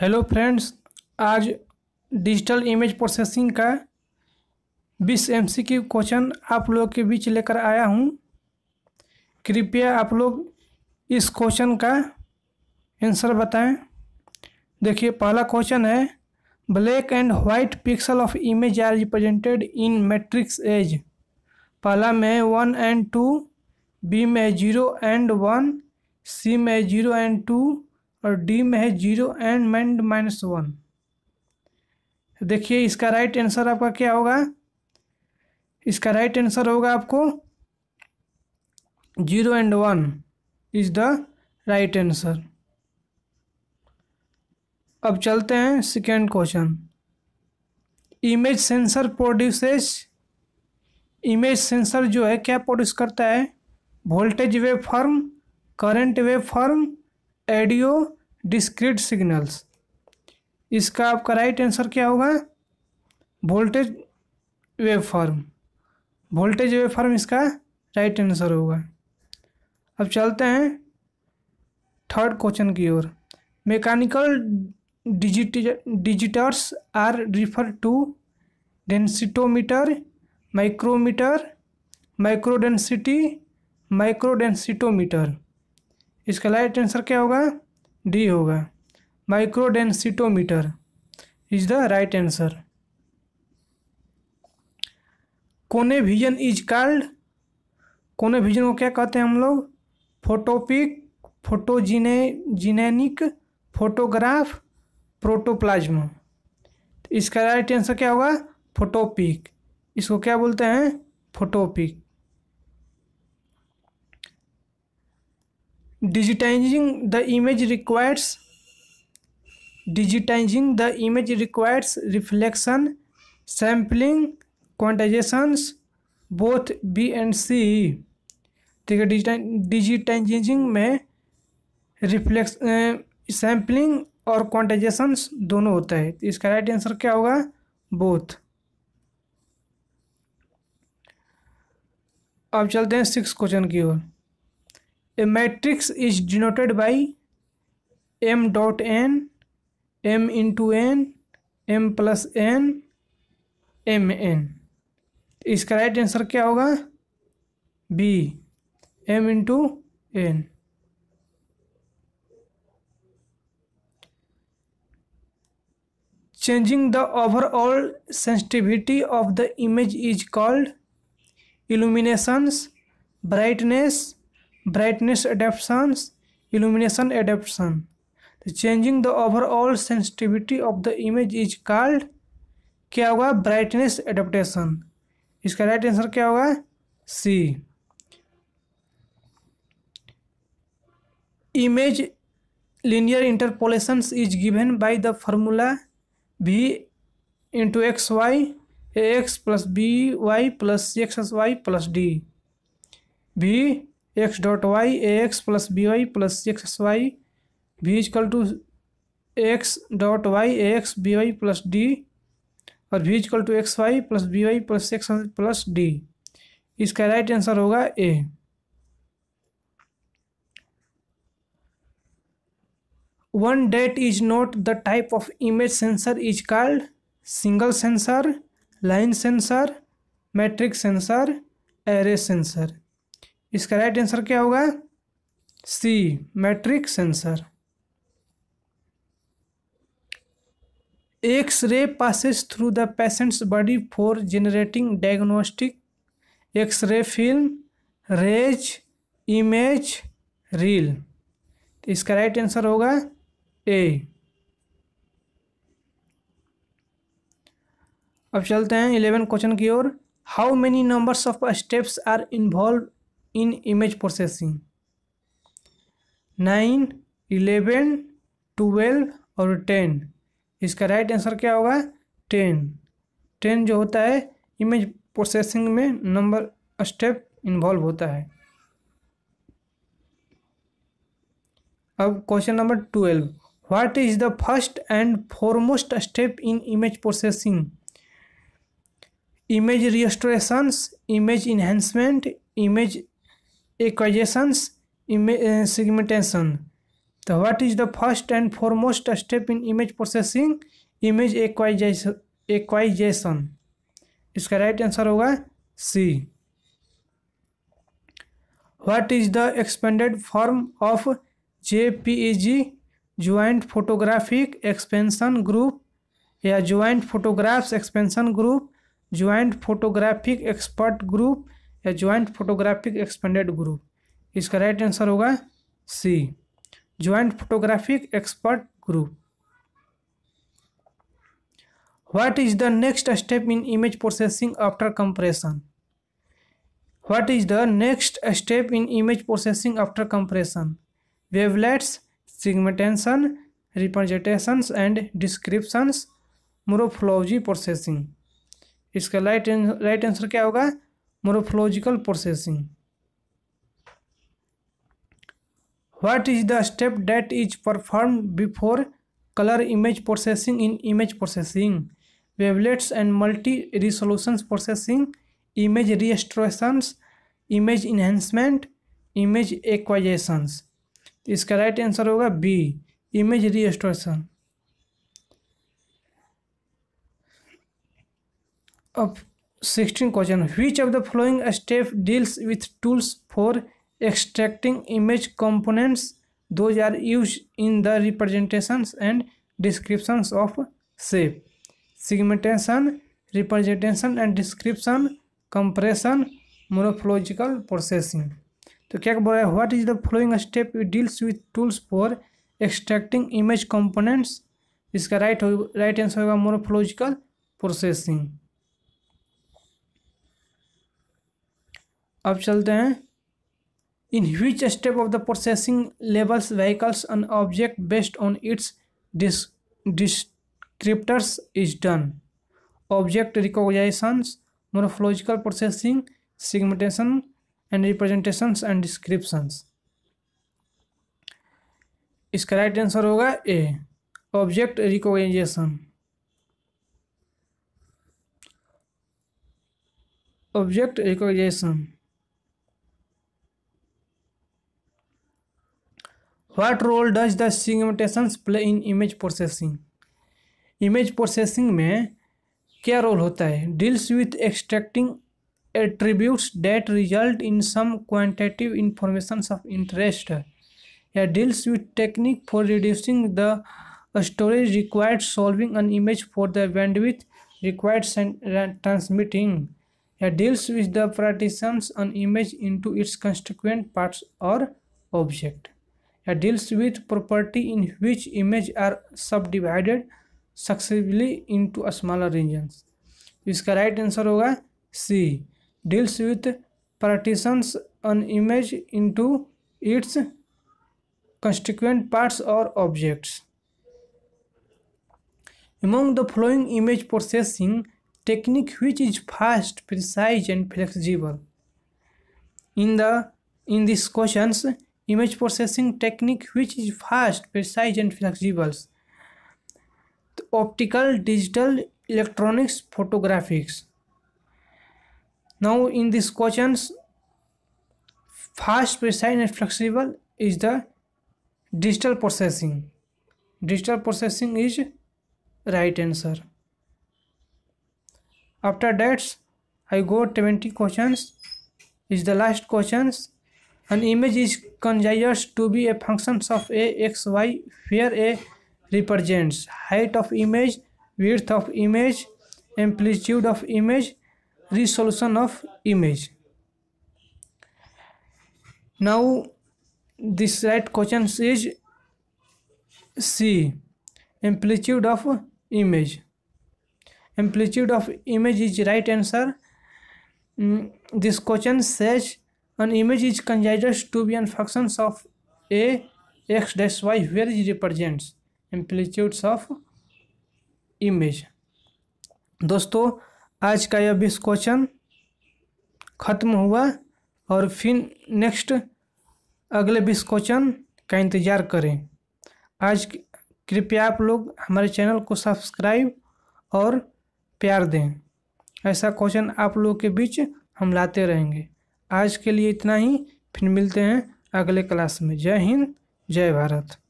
Hello friends आज digital image processing का बीस एम सी की क्वेश्चन आप लोग के बीच लेकर आया हूँ कृपया आप लोग इस क्वेश्चन का आंसर बताएं देखिए पहला क्वेश्चन है black and white pixel of image are represented in matrix as पहला में वन एंड टू बी में ज़ीरो एंड वन सी में ज़ीरो एंड टू और डी में है जीरो एंड मैंड माइनस वन देखिए इसका राइट आंसर आपका क्या होगा इसका राइट आंसर होगा आपको zero and one is the right answer अब चलते हैं second question image sensor produces image sensor जो है क्या प्रोड्यूस करता है voltage wave form current wave form audio discrete signals इसका आपका राइट आंसर क्या होगा voltage wave form voltage wave form इसका राइट आंसर होगा अब चलते हैं थर्ड क्वेश्चन की ओर mechanical digit digitisers are refer to densitometer micrometer microdensity microdensitometer इसका लाइट आंसर क्या होगा डी होगा microdensitometer is the right answer cone vision is called cone vision को क्या कहते हैं हम लोग फोटोपिक फोटोजीने जीनेनिक फोटोग्राफ प्रोटोप्लाज्मा इसका राइट आंसर क्या होगा फोटोपिक इसको क्या बोलते हैं photopic digitizing the image requires digitizing the image requires reflection sampling quantizations both b and c ठीक है डिजिटाइजिंग में रिफ्लेक्स सैम्पलिंग और क्वांटाइजेशंस दोनों होता है तो इसका राइट आंसर क्या होगा बोथ अब चलते हैं सिक्स क्वेश्चन की ओर A matrix is denoted by m dot n, m into n, m plus n, m n. इसका राइट आंसर क्या होगा B M into N changing the overall sensitivity of the image is called illuminations brightness brightness adaptation illumination adaptation changing the overall sensitivity of the image is called क्या होगा brightness adaptation इसका right answer क्या होगा C image linear interpolation is given by the formula V into X Y X plus B Y plus X S Y plus D V X dot Y A X plus B Y plus X Y B equal to X dot Y A X B Y plus D और B equal to X Y plus B Y plus X plus D इसका right answer होगा A one that is not the type of image sensor is called single sensor line sensor matrix sensor array sensor इसका right answer क्या होगा C matrix sensor X-ray passes through the patient's body for generating diagnostic X-ray film rays image reel तो इसका right answer होगा ए अब चलते हैं eleven question की ओर how many numbers of steps are involve in image processing nine eleven twelve और ten इसका राइट आंसर क्या होगा टेन टेन जो होता है इमेज प्रोसेसिंग में नंबर स्टेप इन्वॉल्व होता है अब question number twelve what is the first and foremost step in image processing image restorations image enhancement image equations eh, segmentation. तो what is the first and foremost step in image processing image acquisition इसका right answer होगा C what is the expanded form of J P A G joint photographic expansion group या joint photographs expansion group joint photographic expert group या joint photographic expanded group इसका right answer होगा C joint photographic expert group what is the next step in image processing after compression what is the next step in image processing after compression wavelets segmentation representation and descriptions मोरोफोलॉजी processing इसका right right answer क्या होगा morphological processing what is the step that is perform before colour image processing in image processing wavelets and multi resolutions processing image restorations image enhancement image acquisitions इसका right answer होगा B image restoration अब sixteen question which of the following step deals with tools for extracting image components those are used in the representations and description of shape segmentation representation and description compression morphological processing तो क्या बोल रहा है what is the following step deals with tools for extracting image components इसका right right answer होगा morphological processing अब चलते हैं in which step of the processing labels vehicles an object based on its dis descriptors is done object recognitions morphological processing segmentation and representation and description इसका right answer होगा A object recognition object recognition what role does the segmentation play in image processing image processing में क्या role होता है deals with extracting attributes that result in some quantitative information of interest या deals with technique for reducing the storage required solving an image for the band with required transmitting या deals with the partitions on image into its constituent parts और object या deals with property in which image are subdivided successfully into smaller reason इसका right answer होगा C deals with partitions on image into its constituent parts और objects among the following image processing technique which is fast precise and flexible in the in this question image processing technique which is fast, precise and flexible. The optical, digital, electronics, photographics. Now in these questions, fast, precise and flexible is the digital processing. Digital processing is right answer. After that, I go 20 questions is the last questions an image is considered to be a function of a x y where a represents height of image, width of image, amplitude of image, resolution of image. Now this right question is C amplitude of image. Amplitude of image is right answer. Mm, this question says an image is considered to be a function of a x dash y where it represents amplitudes of image दोस्तों आज का यह बीस question ख़त्म हुआ और फिर next अगले बीस क्वेश्चन का इंतज़ार करें आज कृपया आप लोग हमारे चैनल को सब्सक्राइब और प्यार दें ऐसा क्वेश्चन आप लोगों के बीच हम लाते रहेंगे आज के लिए इतना ही फिर मिलते हैं अगले क्लास में जय हिंद जय भारत